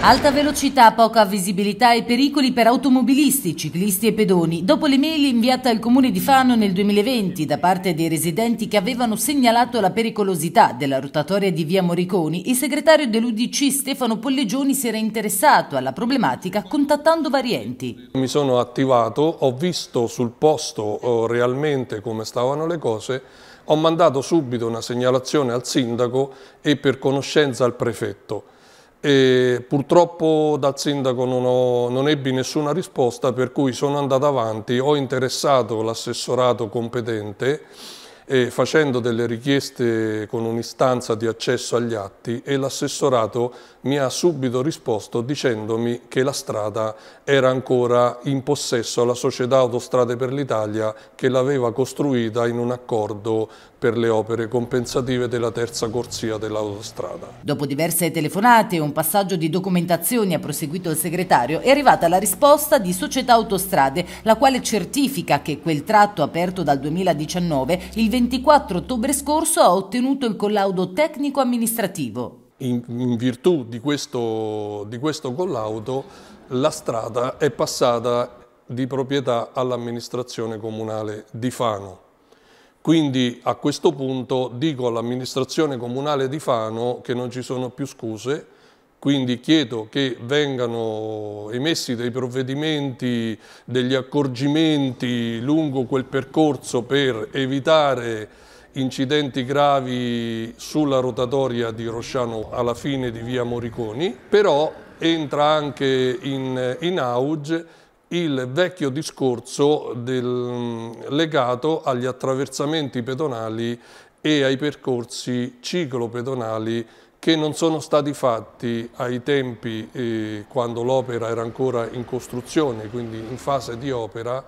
Alta velocità, poca visibilità e pericoli per automobilisti, ciclisti e pedoni. Dopo le mail inviate al comune di Fano nel 2020 da parte dei residenti che avevano segnalato la pericolosità della rotatoria di via Moriconi, il segretario dell'Udc Stefano Pollegioni si era interessato alla problematica contattando vari enti. Mi sono attivato, ho visto sul posto oh, realmente come stavano le cose, ho mandato subito una segnalazione al sindaco e per conoscenza al prefetto e purtroppo dal sindaco non, ho, non, ebbi nessuna risposta per cui sono andato avanti, ho interessato l'assessorato competente eh, facendo delle richieste con un'istanza di accesso agli atti e l'assessorato mi ha subito risposto dicendomi che la strada era ancora in possesso alla società Autostrade per l'Italia che l'aveva costruita in un accordo per le opere compensative della terza corsia dell'autostrada. Dopo diverse telefonate e un passaggio di documentazioni ha proseguito il segretario, è arrivata la risposta di Società Autostrade, la quale certifica che quel tratto aperto dal 2019, il 24 ottobre scorso, ha ottenuto il collaudo tecnico-amministrativo. In, in, virtù di questo, di questo collaudo la strada è passata di proprietà all'amministrazione comunale di Fano. Quindi a questo punto dico all'amministrazione comunale di Fano che non ci sono più scuse, quindi chiedo che vengano emessi dei provvedimenti, degli accorgimenti lungo quel percorso per evitare incidenti gravi sulla rotatoria di Rosciano alla fine di via Moriconi, però entra anche in, in auge il vecchio discorso del, legato agli attraversamenti pedonali e ai percorsi ciclopedonali che non sono stati fatti ai tempi eh, quando l'opera era ancora in costruzione, quindi in fase di opera,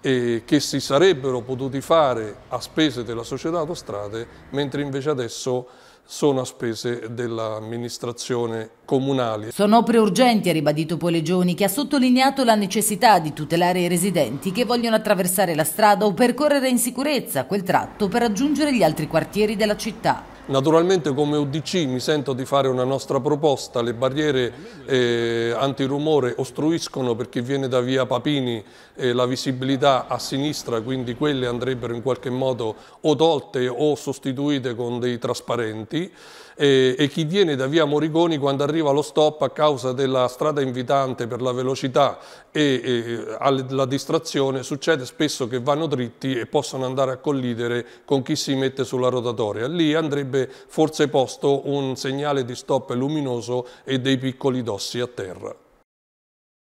eh, che si sarebbero potuti fare a spese della società autostrade, mentre invece adesso sono a spese dell'amministrazione comunale. Sono opere urgenti, ha ribadito Polegioni, che ha sottolineato la necessità di tutelare i residenti che vogliono attraversare la strada o percorrere in sicurezza quel tratto per raggiungere gli altri quartieri della città. Naturalmente come UDC mi sento di fare una nostra proposta, le barriere eh, antirumore ostruiscono per chi viene da via Papini eh, la visibilità a sinistra, quindi quelle andrebbero in qualche modo o tolte o sostituite con dei trasparenti eh, e chi viene da via Morigoni quando arriva lo stop a causa della strada invitante per la velocità e alla distrazione succede spesso che vanno dritti e possono andare a collidere con chi si mette sulla rotatoria. Lì andrebbe avrebbe forse posto un segnale di stop luminoso e dei piccoli dossi a terra.